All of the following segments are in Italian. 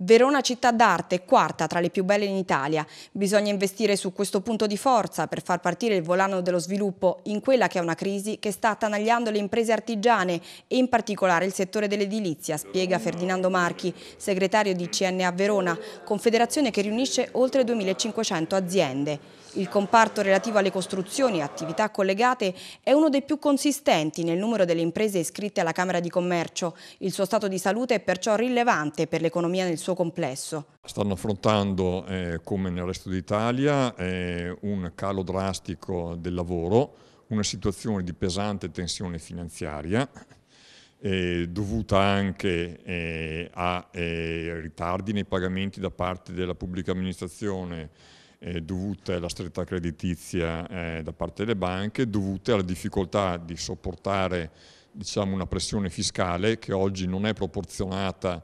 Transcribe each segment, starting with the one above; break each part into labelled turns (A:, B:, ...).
A: Verona città d'arte, quarta tra le più belle in Italia. Bisogna investire su questo punto di forza per far partire il volano dello sviluppo in quella che è una crisi che sta attanagliando le imprese artigiane e in particolare il settore dell'edilizia, spiega Ferdinando Marchi, segretario di CNA Verona, confederazione che riunisce oltre 2500 aziende. Il comparto relativo alle costruzioni e attività collegate è uno dei più consistenti nel numero delle imprese iscritte alla Camera di Commercio. Il suo stato di salute è perciò rilevante per l'economia nel suo suo complesso.
B: Stanno affrontando, eh, come nel resto d'Italia, eh, un calo drastico del lavoro, una situazione di pesante tensione finanziaria eh, dovuta anche eh, a eh, ritardi nei pagamenti da parte della pubblica amministrazione eh, dovute alla stretta creditizia eh, da parte delle banche, dovute alla difficoltà di sopportare diciamo, una pressione fiscale che oggi non è proporzionata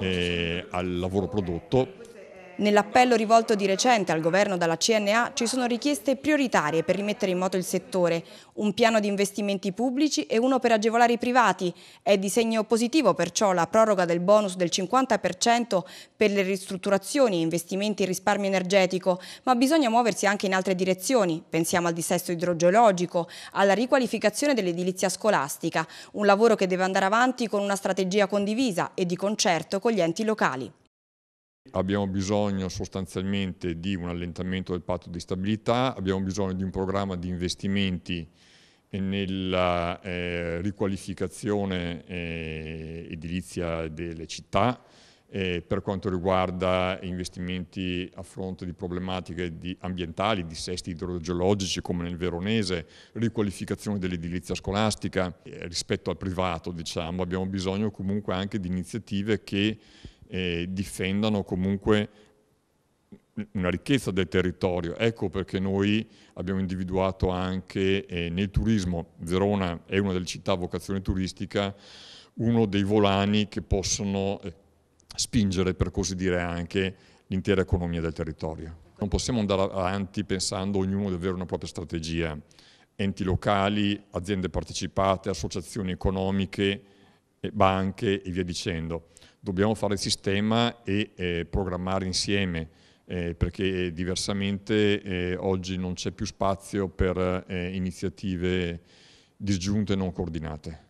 B: eh, al lavoro prodotto
A: Nell'appello rivolto di recente al governo dalla CNA ci sono richieste prioritarie per rimettere in moto il settore, un piano di investimenti pubblici e uno per agevolare i privati. È di segno positivo perciò la proroga del bonus del 50% per le ristrutturazioni, e investimenti in risparmio energetico, ma bisogna muoversi anche in altre direzioni. Pensiamo al dissesto idrogeologico, alla riqualificazione dell'edilizia scolastica, un lavoro che deve andare avanti con una strategia condivisa e di concerto con gli enti locali.
B: Abbiamo bisogno sostanzialmente di un allentamento del patto di stabilità, abbiamo bisogno di un programma di investimenti eh, nella eh, riqualificazione eh, edilizia delle città eh, per quanto riguarda investimenti a fronte di problematiche di ambientali, dissesti idrogeologici come nel veronese, riqualificazione dell'edilizia scolastica eh, rispetto al privato diciamo, abbiamo bisogno comunque anche di iniziative che eh, difendano comunque una ricchezza del territorio. Ecco perché noi abbiamo individuato anche eh, nel turismo, Verona è una delle città a vocazione turistica, uno dei volani che possono eh, spingere, per così dire, anche l'intera economia del territorio. Non possiamo andare avanti pensando ognuno di avere una propria strategia. Enti locali, aziende partecipate, associazioni economiche, banche e via dicendo. Dobbiamo fare il sistema e eh, programmare insieme, eh, perché diversamente eh, oggi non c'è più spazio per eh, iniziative disgiunte e non coordinate.